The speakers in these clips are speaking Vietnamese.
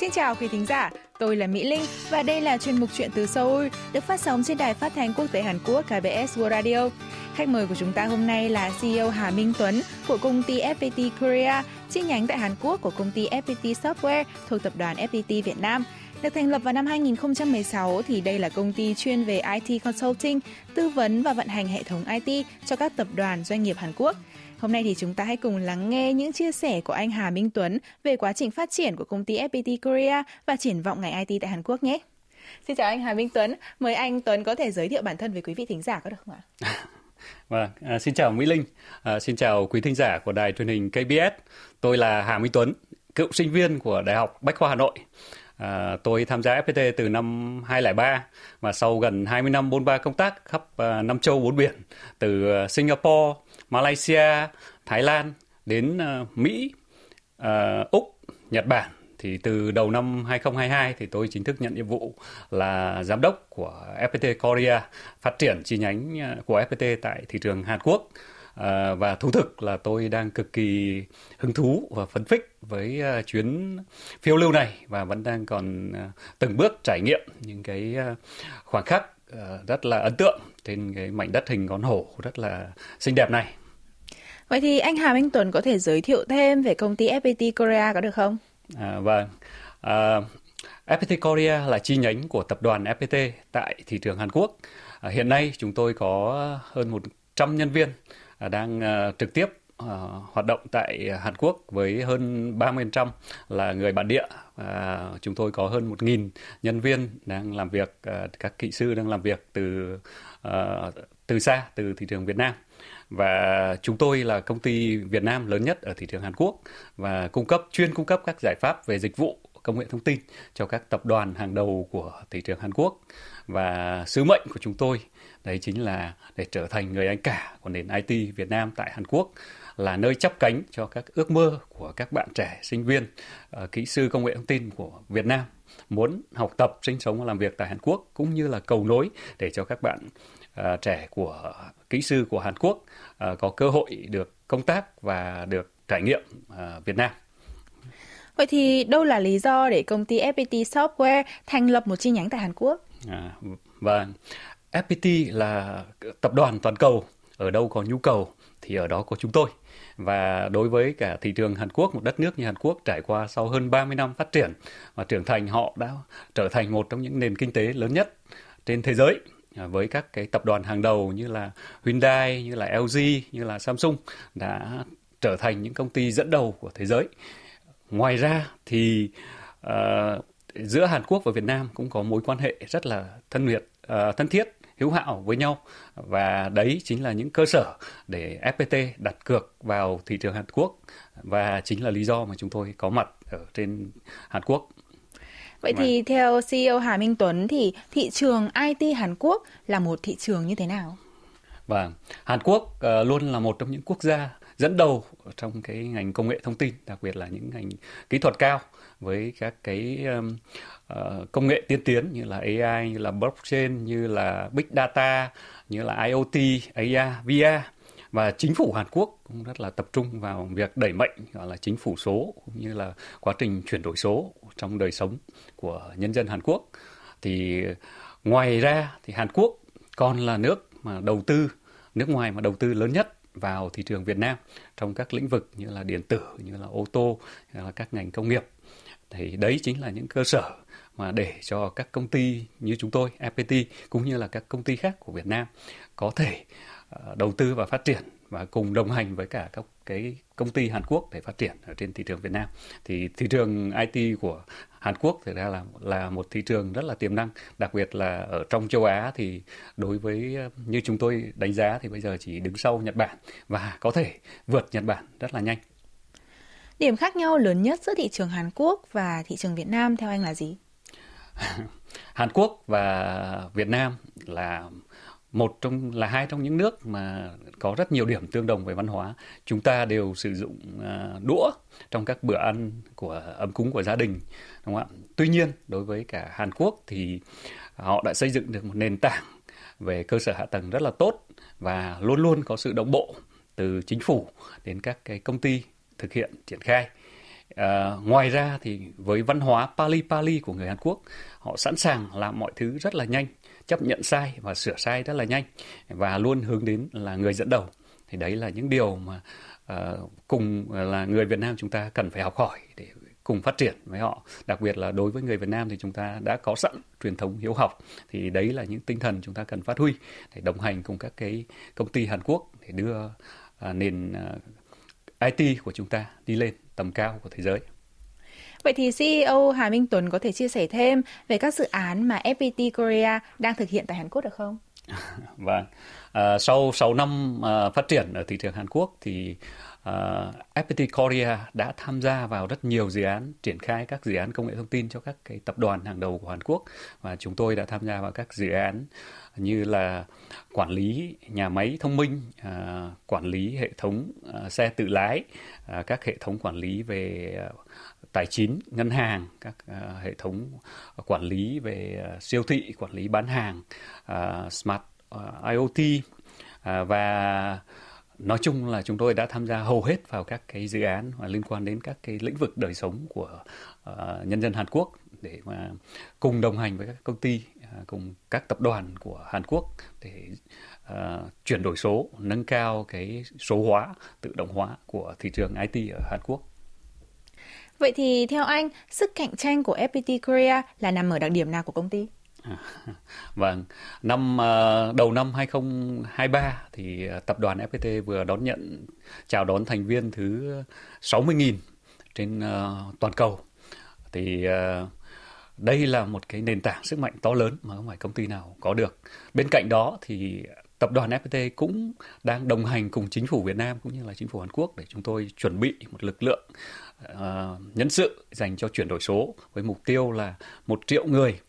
Xin chào quý thính giả, tôi là Mỹ Linh và đây là chuyên mục chuyện từ Seoul được phát sóng trên đài phát thanh quốc tế Hàn Quốc KBS World Radio. Khách mời của chúng ta hôm nay là CEO Hà Minh Tuấn của công ty FPT Korea, chi nhánh tại Hàn Quốc của công ty FPT Software thuộc tập đoàn FPT Việt Nam. Được thành lập vào năm 2016 thì đây là công ty chuyên về IT consulting, tư vấn và vận hành hệ thống IT cho các tập đoàn doanh nghiệp Hàn Quốc – Hôm nay thì chúng ta hãy cùng lắng nghe những chia sẻ của anh Hà Minh Tuấn về quá trình phát triển của công ty FPT Korea và triển vọng ngành IT tại Hàn Quốc nhé. Xin chào anh Hà Minh Tuấn, mời anh Tuấn có thể giới thiệu bản thân với quý vị thính giả có được không ạ? Vâng, à, xin chào Mỹ Linh, à, xin chào quý thính giả của đài truyền hình KBS. Tôi là Hà Minh Tuấn, cựu sinh viên của Đại học Bách khoa Hà Nội. À, tôi tham gia FPT từ năm 2003 và sau gần 20 năm bôn ba công tác khắp à, năm châu bốn biển từ à, Singapore, Malaysia, Thái Lan đến ờ, Mỹ, ờ, Úc, Nhật Bản thì từ đầu năm 2022 thì tôi chính thức nhận nhiệm vụ là giám đốc của FPT Korea phát triển chi nhánh ờ, của FPT tại thị trường Hàn Quốc. À, và thú thực là tôi đang cực kỳ hứng thú và phấn khích với uh, chuyến phiêu lưu này và vẫn đang còn uh, từng bước trải nghiệm những cái uh, khoảnh khắc rất là ấn tượng trên cái mảnh đất hình con hổ rất là xinh đẹp này Vậy thì anh Hà, Anh Tuấn có thể giới thiệu thêm về công ty FPT Korea có được không? À, vâng. À, FPT Korea là chi nhánh của tập đoàn FPT tại thị trường Hàn Quốc. À, hiện nay chúng tôi có hơn 100 nhân viên à, đang à, trực tiếp à, hoạt động tại Hàn Quốc với hơn 30% là người bản địa. À, chúng tôi có hơn 1.000 nhân viên đang làm việc, các kỹ sư đang làm việc từ từ xa, từ thị trường Việt Nam và chúng tôi là công ty Việt Nam lớn nhất ở thị trường Hàn Quốc và cung cấp chuyên cung cấp các giải pháp về dịch vụ công nghệ thông tin cho các tập đoàn hàng đầu của thị trường Hàn Quốc và sứ mệnh của chúng tôi đấy chính là để trở thành người anh cả của nền IT Việt Nam tại Hàn Quốc là nơi chắp cánh cho các ước mơ của các bạn trẻ sinh viên ờ, kỹ sư công nghệ thông tin của Việt Nam muốn học tập sinh sống và làm việc tại Hàn Quốc cũng như là cầu nối để cho các bạn Ờ, trẻ của kỹ sư của Hàn Quốc ờ, có cơ hội được công tác và được trải nghiệm ờ, Việt Nam. Vậy thì đâu là lý do để công ty FPT Software thành lập một chi nhánh tại Hàn Quốc? À, và vâng. FPT là tập đoàn toàn cầu, ở đâu có nhu cầu thì ở đó có chúng tôi. Và đối với cả thị trường Hàn Quốc, một đất nước như Hàn Quốc trải qua sau hơn 30 năm phát triển và trưởng thành họ đã trở thành một trong những nền kinh tế lớn nhất trên thế giới À, với các cái tập đoàn hàng đầu như là Hyundai, như là LG, như là Samsung đã trở thành những công ty dẫn đầu của thế giới. Ngoài ra thì uh, giữa Hàn Quốc và Việt Nam cũng có mối quan hệ rất là thân huyệt, uh, à, thân thiết, hữu hảo với nhau và đấy chính là những cơ sở để FPT đặt cược vào thị trường Hàn Quốc và chính là lý do mà chúng tôi có mặt ở trên Hàn Quốc Vậy thì vâng. theo CEO Hà Minh Tuấn thì thị trường IT Hàn Quốc là một thị trường như thế nào? Vâng, Hàn Quốc ờ, luôn là một trong những quốc gia dẫn đầu trong cái ngành công nghệ thông tin, đặc biệt là những ngành kỹ thuật cao với các cái ờ, công nghệ tiên tiến như là AI, như là blockchain, như là big data, như là IoT, AR, VR và chính phủ Hàn Quốc cũng rất là tập trung vào việc đẩy mạnh gọi là chính phủ số cũng như là quá trình chuyển đổi số trong đời sống của nhân dân Hàn Quốc thì ngoài ra thì Hàn Quốc còn là nước mà đầu tư nước ngoài mà đầu tư lớn nhất vào thị trường Việt Nam trong các lĩnh vực như là điện tử, như là ô tô, như là các ngành công nghiệp. Thì đấy chính là những cơ sở mà để cho các công ty như chúng tôi, FPT cũng như là các công ty khác của Việt Nam có thể Ờ, đầu tư và phát triển và cùng đồng hành với cả các cái công ty Hàn Quốc để phát triển ở trên thị trường Việt Nam. Thì thị trường IT của Hàn Quốc thực ra là là một thị trường rất là tiềm năng, đặc biệt là ở trong châu Á thì đối với ờ, như chúng tôi đánh giá thì bây giờ chỉ đứng sau Nhật Bản và có thể vượt Nhật Bản rất là nhanh. Điểm khác nhau lớn nhất giữa thị trường Hàn Quốc và thị trường Việt Nam theo anh là gì? Hàn Quốc và Việt Nam là một trong là hai trong những nước mà có rất nhiều điểm tương đồng về văn hóa chúng ta đều sử dụng à, đũa trong các bữa ăn của ấm cúng của gia đình đúng không ạ tuy nhiên đối với cả Hàn Quốc thì họ đã xây dựng được một nền tảng về cơ sở hạ tầng rất là tốt và luôn luôn có sự đồng bộ từ chính phủ đến các cái công ty thực hiện triển khai À, ngoài ra thì với văn hóa pali pali của người Hàn Quốc, họ sẵn sàng làm mọi thứ rất là nhanh chấp nhận sai và sửa sai rất là nhanh và luôn hướng đến là người dẫn đầu thì đấy là những điều mà uh, cùng là người Việt Nam chúng ta cần phải học hỏi để cùng phát triển với họ đặc biệt là đối với người Việt Nam thì chúng ta đã có sẵn truyền thống hiếu học thì đấy là những tinh thần chúng ta cần phát huy để đồng hành cùng các cái công ty Hàn Quốc để đưa uh, nền uh, à, IT của chúng ta đi lên tầm cao của thế giới Vậy thì CEO Hà Minh Tuấn có thể chia sẻ thêm về các dự án mà FPT Korea đang thực hiện tại Hàn Quốc được không? vâng. À, sau 6 năm à, phát triển ở thị trường Hàn Quốc thì uh, ờ, FPT Korea đã tham gia vào rất nhiều dự án triển khai các dự án công nghệ thông tin cho các cái tập đoàn hàng đầu của Hàn Quốc và chúng tôi đã tham gia vào các dự án như là quản lý nhà máy thông minh, uh, quản lý hệ thống uh, xe tự lái, uh, các hệ thống quản lý về uh, tài chính, ngân hàng, các uh, hệ thống quản lý về uh, siêu thị, quản lý bán hàng, uh, smart uh, IoT uh, và nói chung là chúng tôi đã tham gia hầu hết vào các cái dự án mà liên quan đến các cái lĩnh vực đời sống của uh, nhân dân Hàn Quốc để mà cùng đồng hành với các công ty uh, cùng các tập đoàn của Hàn Quốc để uh, chuyển đổi số nâng cao cái số hóa tự động hóa của thị trường IT ở Hàn Quốc Vậy thì theo anh, sức cạnh tranh của FPT Korea là nằm ở đặc điểm nào của công ty? Vâng, năm ờ, đầu năm 2023 thì ờ, tập đoàn FPT vừa đón nhận chào đón thành viên thứ 60.000 trên ờ, toàn cầu. Thì đây là một cái nền tảng sức mạnh to lớn mà không phải công ty nào có được. Bên cạnh đó thì tập đoàn FPT cũng đang đồng hành cùng chính phủ Việt Nam cũng như là chính phủ Hàn Quốc để chúng tôi chuẩn bị một lực lượng nhân sự dành cho chuyển đổi số với mục tiêu là một triệu người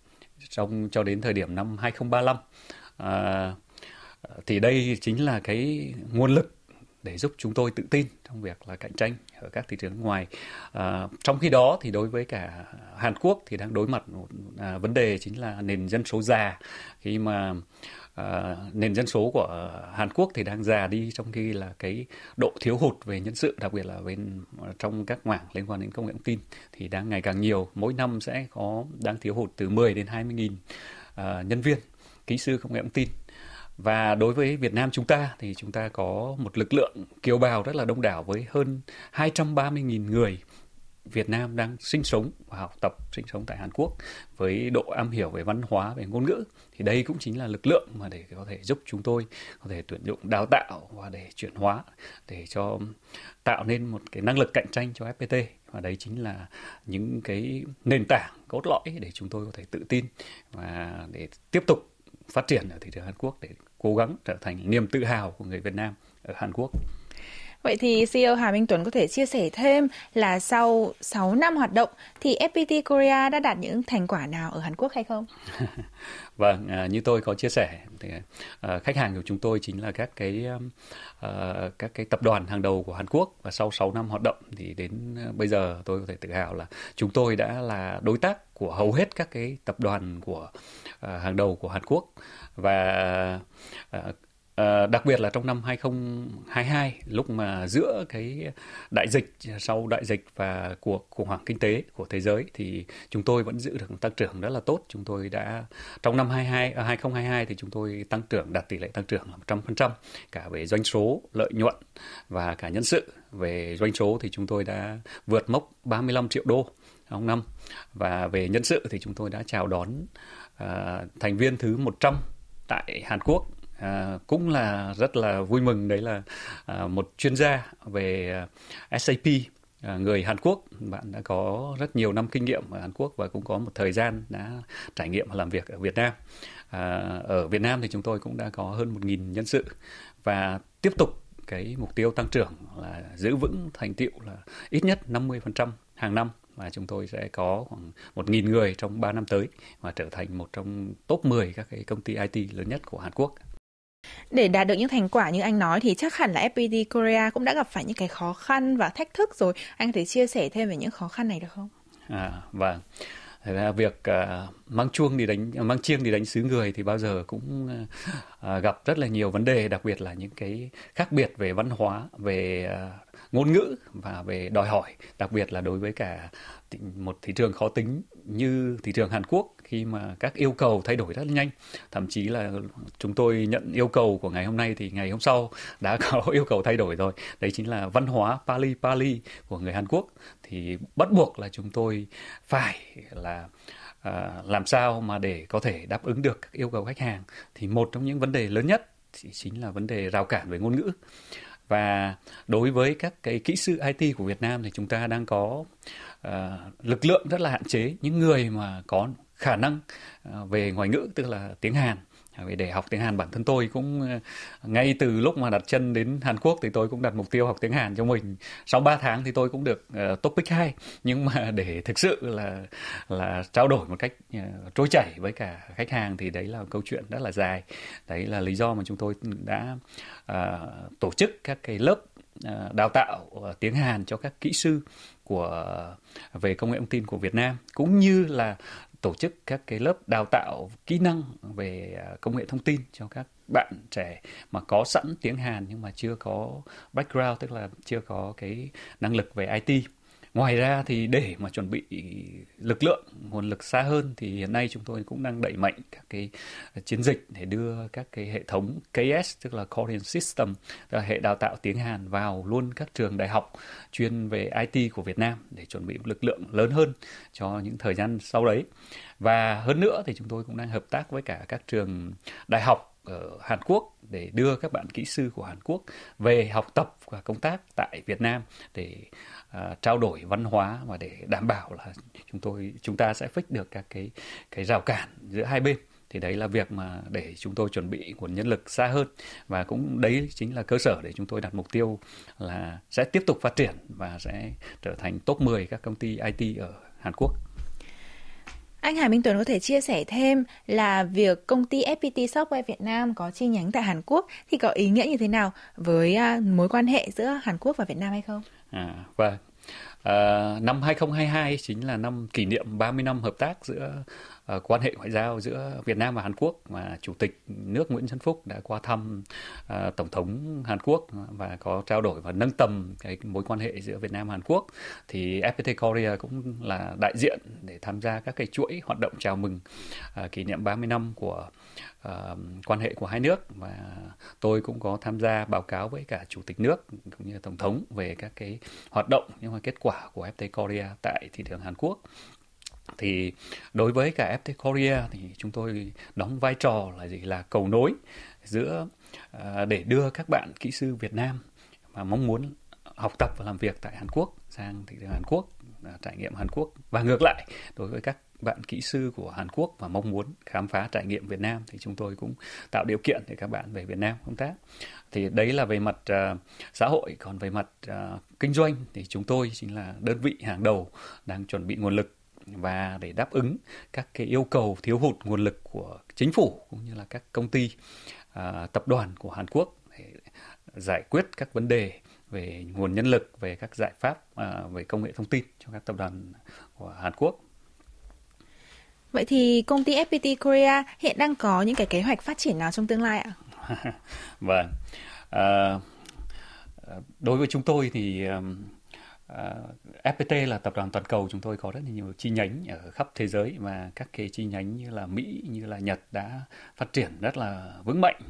trong cho đến thời điểm năm 2035 à, thì đây chính là cái nguồn lực để giúp chúng tôi tự tin trong việc là cạnh tranh ở các thị trường ngoài. À, trong khi đó thì đối với cả Hàn Quốc thì đang đối mặt một à, vấn đề chính là nền dân số già khi mà Ờ, nền dân số của Hàn Quốc thì đang già đi trong khi là cái độ thiếu hụt về nhân sự đặc biệt là bên ờ, trong các mảng liên quan đến công nghệ thông tin thì đang ngày càng nhiều mỗi năm sẽ có đang thiếu hụt từ 10 đến 20 nghìn uh, nhân viên kỹ sư công nghệ thông tin và đối với Việt Nam chúng ta thì chúng ta có một lực lượng kiều bào rất là đông đảo với hơn 230.000 người Việt Nam đang sinh sống và học tập sinh sống tại Hàn Quốc với độ am hiểu về văn hóa về ngôn ngữ thì đây cũng chính là lực lượng mà để có thể giúp chúng tôi có thể tuyển dụng đào tạo và để chuyển hóa để cho tạo nên một cái năng lực cạnh tranh cho FPT và đấy chính là những cái nền tảng cốt lõi để chúng tôi có thể tự tin và để tiếp tục phát triển ở thị trường Hàn Quốc để cố gắng trở thành niềm tự hào của người Việt Nam ở Hàn Quốc. Vậy thì CEO Hà Minh Tuấn có thể chia sẻ thêm là sau 6 năm hoạt động thì FPT Korea đã đạt những thành quả nào ở Hàn Quốc hay không? vâng, à, như tôi có chia sẻ thì à, khách hàng của chúng tôi chính là các cái um, à, các cái tập đoàn hàng đầu của Hàn Quốc và sau 6 năm hoạt động thì đến bây giờ tôi có thể tự hào là chúng tôi đã là đối tác của hầu hết các cái tập đoàn của hàng đầu của Hàn Quốc và Ờ, đặc biệt là trong năm 2022 lúc mà giữa cái đại dịch sau đại dịch và cuộc khủng hoảng kinh tế của thế giới thì chúng tôi vẫn giữ được tăng trưởng rất là tốt. Chúng tôi đã trong năm 22 2022 à, thì chúng tôi tăng trưởng đạt tỷ lệ tăng trưởng là 100% cả về doanh số, lợi nhuận và cả nhân sự. Về doanh số thì chúng tôi đã vượt mốc 35 triệu đô trong năm và về nhân sự thì chúng tôi đã chào đón uh, thành viên thứ 100 tại Hàn Quốc à, cũng là rất là vui mừng đấy là à, một chuyên gia về à, SAP à, người Hàn Quốc bạn đã có rất nhiều năm kinh nghiệm ở Hàn Quốc và cũng có một thời gian đã trải nghiệm và làm việc ở Việt Nam à, ở Việt Nam thì chúng tôi cũng đã có hơn một nghìn nhân sự và tiếp tục cái mục tiêu tăng trưởng là giữ vững thành tiệu là ít nhất 50% hàng năm và chúng tôi sẽ có khoảng 1.000 người trong 3 năm tới và trở thành một trong top 10 các cái công ty IT lớn nhất của Hàn Quốc. Để đạt được những thành quả như anh nói thì chắc hẳn là FPT Korea cũng đã gặp phải những cái khó khăn và thách thức rồi. Anh có thể chia sẻ thêm về những khó khăn này được không? À, vâng. Thật ra việc uh, mang chuông thì đánh mang chiêng thì đánh xứ người thì bao giờ cũng uh, gặp rất là nhiều vấn đề, đặc biệt là những cái khác biệt về văn hóa, về uh, ngôn ngữ và về đòi hỏi đặc biệt là đối với cả một thị trường khó tính như thị trường Hàn Quốc khi mà các yêu cầu thay đổi rất nhanh thậm chí là chúng tôi nhận yêu cầu của ngày hôm nay thì ngày hôm sau đã có yêu cầu thay đổi rồi đấy chính là văn hóa pali pali của người Hàn Quốc thì bắt buộc là chúng tôi phải là À, làm sao mà để có thể đáp ứng được các yêu cầu khách hàng thì một trong những vấn đề lớn nhất thì chính là vấn đề rào cản về ngôn ngữ và đối với các cái kỹ sư IT của Việt Nam thì chúng ta đang có uh, lực lượng rất là hạn chế những người mà có khả năng uh, về ngoại ngữ tức là tiếng Hàn vì để học tiếng Hàn bản thân tôi cũng ờ, ngay từ lúc mà đặt chân đến Hàn Quốc thì tôi cũng đặt mục tiêu học tiếng Hàn cho mình sau 3 tháng thì tôi cũng được uh, topic 2 nhưng mà để thực sự là là trao đổi một cách uh, trôi chảy với cả khách hàng thì đấy là câu chuyện rất là dài đấy là lý do mà chúng tôi đã uh, tổ chức các cái lớp đào tạo tiếng Hàn cho các kỹ sư của về công nghệ thông tin của Việt Nam cũng như là tổ chức các cái lớp đào tạo kỹ năng về à, công nghệ thông tin cho các bạn trẻ mà có sẵn tiếng Hàn nhưng mà chưa có background tức là chưa có cái năng lực về IT ngoài ra thì để mà chuẩn bị lực lượng nguồn lực xa hơn thì hiện nay chúng tôi cũng đang đẩy mạnh các cái ờ, chiến dịch để đưa các cái hệ thống KS tức là Korean System tức là hệ đào tạo tiếng Hàn vào luôn các trường đại học chuyên về IT của Việt Nam để chuẩn bị lực lượng lớn hơn cho những thời gian sau đấy và hơn nữa thì chúng tôi cũng đang hợp tác với cả các trường đại học ở Hàn Quốc để đưa các bạn kỹ sư của Hàn Quốc về học tập và công tác tại Việt Nam để uh, trao đổi văn hóa và để đảm bảo là chúng tôi chúng ta sẽ fix được các cái cái rào cản giữa hai bên thì đấy là việc mà để chúng tôi chuẩn bị nguồn nhân lực xa hơn và cũng đấy chính là cơ sở để chúng tôi đặt mục tiêu là sẽ tiếp tục phát triển và sẽ trở thành top 10 các công ty IT ở Hàn Quốc. Anh Hà Minh Tuấn có thể chia sẻ thêm là việc công ty FPT Software Việt Nam có chi nhánh tại Hàn Quốc thì có ý nghĩa như thế nào với à, mối quan hệ giữa Hàn Quốc và Việt Nam hay không? À, vâng. À, năm 2022 chính là năm kỷ niệm 30 năm hợp tác giữa Ờ, quan hệ ngoại giao giữa Việt Nam và Hàn Quốc mà Chủ tịch nước Nguyễn Xuân Phúc đã qua thăm ờ, Tổng thống Hàn Quốc và có trao đổi và nâng tầm cái mối quan hệ giữa Việt Nam và Hàn Quốc thì FPT Korea cũng là đại diện để tham gia các cái chuỗi hoạt động chào mừng ờ, kỷ niệm 30 năm của quan hệ của hai nước và tôi cũng có tham gia báo cáo với cả chủ tịch nước cũng như tổng thống về các cái hoạt động nhưng mà kết quả của FPT Korea tại thị trường Hàn Quốc thì đối với cả FT Korea thì chúng tôi đóng vai trò là gì là cầu nối giữa à, để đưa các bạn kỹ sư Việt Nam mà mong muốn học tập và làm việc tại Hàn Quốc sang thị trường Hàn Quốc à, trải nghiệm Hàn Quốc và ngược lại đối với các bạn kỹ sư của Hàn Quốc và mong muốn khám phá trải nghiệm Việt Nam thì chúng tôi cũng tạo điều kiện để các bạn về Việt Nam công tác. Thì đấy là về mặt uh, xã hội, còn về mặt uh, kinh doanh thì chúng tôi chính là đơn vị hàng đầu đang chuẩn bị nguồn lực và để đáp ứng các cái yêu cầu thiếu hụt nguồn lực của chính phủ cũng như là các công ty à, tập đoàn của Hàn Quốc để giải quyết các vấn đề về nguồn nhân lực, về các giải pháp à, về công nghệ thông tin cho các tập đoàn của Hàn Quốc. Vậy thì công ty FPT Korea hiện đang có những cái kế hoạch phát triển nào trong tương lai ạ? vâng. À, à, đối với chúng tôi thì uh, à, FPT là tập đoàn toàn cầu chúng tôi có rất là nhiều chi nhánh ở khắp thế giới và các cái chi nhánh như là Mỹ như là Nhật đã phát triển rất là vững mạnh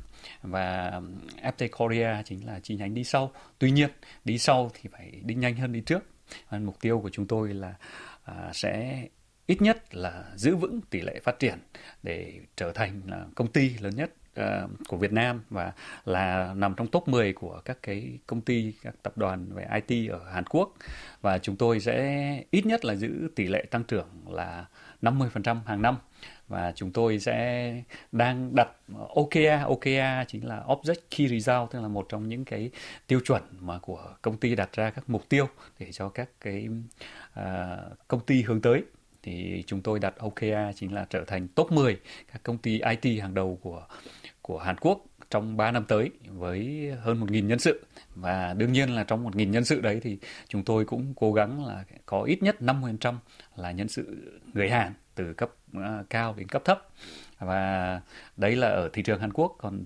và um, FPT Korea chính là chi nhánh đi sau tuy nhiên đi sau thì phải đi nhanh hơn đi trước và mục tiêu của chúng tôi là uh, sẽ ít nhất là giữ vững tỷ lệ phát triển để trở thành là công ty lớn nhất Ờ, của Việt Nam và là nằm trong top 10 của các cái công ty các tập đoàn về IT ở Hàn Quốc và chúng tôi sẽ ít nhất là giữ tỷ lệ tăng trưởng là 50% hàng năm và chúng tôi sẽ đang đặt OKR OKR chính là Object Key Result tức là một trong những cái tiêu chuẩn mà của công ty đặt ra các mục tiêu để cho các cái uh, công ty hướng tới thì chúng tôi đặt OKR chính là trở thành top 10 các công ty IT hàng đầu của của Hàn Quốc trong 3 năm tới với hơn 1.000 nhân sự và đương nhiên là trong 1.000 nhân sự đấy thì chúng tôi cũng cố gắng là có ít nhất 50% là nhân sự người Hàn từ cấp à, cao đến cấp thấp và đấy là ở thị trường Hàn Quốc còn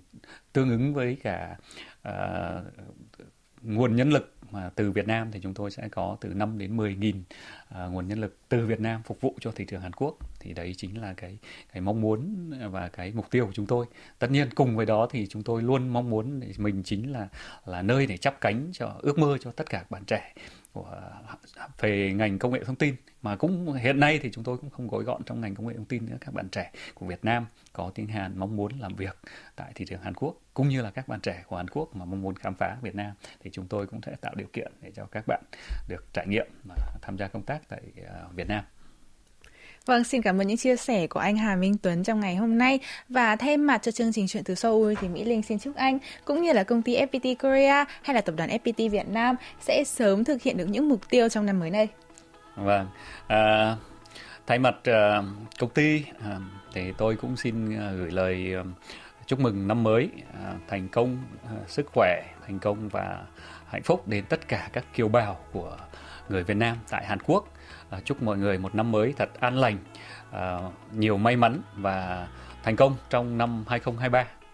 tương ứng với cả à, nguồn nhân lực mà từ Việt Nam thì chúng tôi sẽ có từ 5 đến 10 nghìn uh, nguồn nhân lực từ Việt Nam phục vụ cho thị trường Hàn Quốc thì đấy chính là cái cái mong muốn và cái mục tiêu của chúng tôi tất nhiên cùng với đó thì chúng tôi luôn mong muốn để mình chính là là nơi để chắp cánh cho ước mơ cho tất cả các bạn trẻ của về ngành công nghệ thông tin mà cũng hiện nay thì chúng tôi cũng không gói gọn trong ngành công nghệ thông tin nữa các bạn trẻ của Việt Nam có tiếng Hàn mong muốn làm việc tại thị trường Hàn Quốc cũng như là các bạn trẻ của Hàn Quốc mà mong muốn khám phá Việt Nam thì chúng tôi cũng sẽ tạo điều kiện để cho các bạn được trải nghiệm và tham gia công tác tại ờ, Việt Nam Vâng, xin cảm ơn những chia sẻ của anh Hà Minh Tuấn trong ngày hôm nay và thêm mặt cho chương trình chuyện từ Seoul thì Mỹ Linh xin chúc anh cũng như là công ty FPT Korea hay là tập đoàn FPT Việt Nam sẽ sớm thực hiện được những mục tiêu trong năm mới này. Vâng, à, thay mặt à, công ty à, thì tôi cũng xin à, gửi lời à, chúc mừng năm mới à, thành công, à, sức khỏe, thành công và hạnh phúc đến tất cả các kiều bào của người Việt Nam tại Hàn Quốc Ờ, chúc mọi người một năm mới thật an lành ờ, nhiều may mắn và thành công trong năm 2023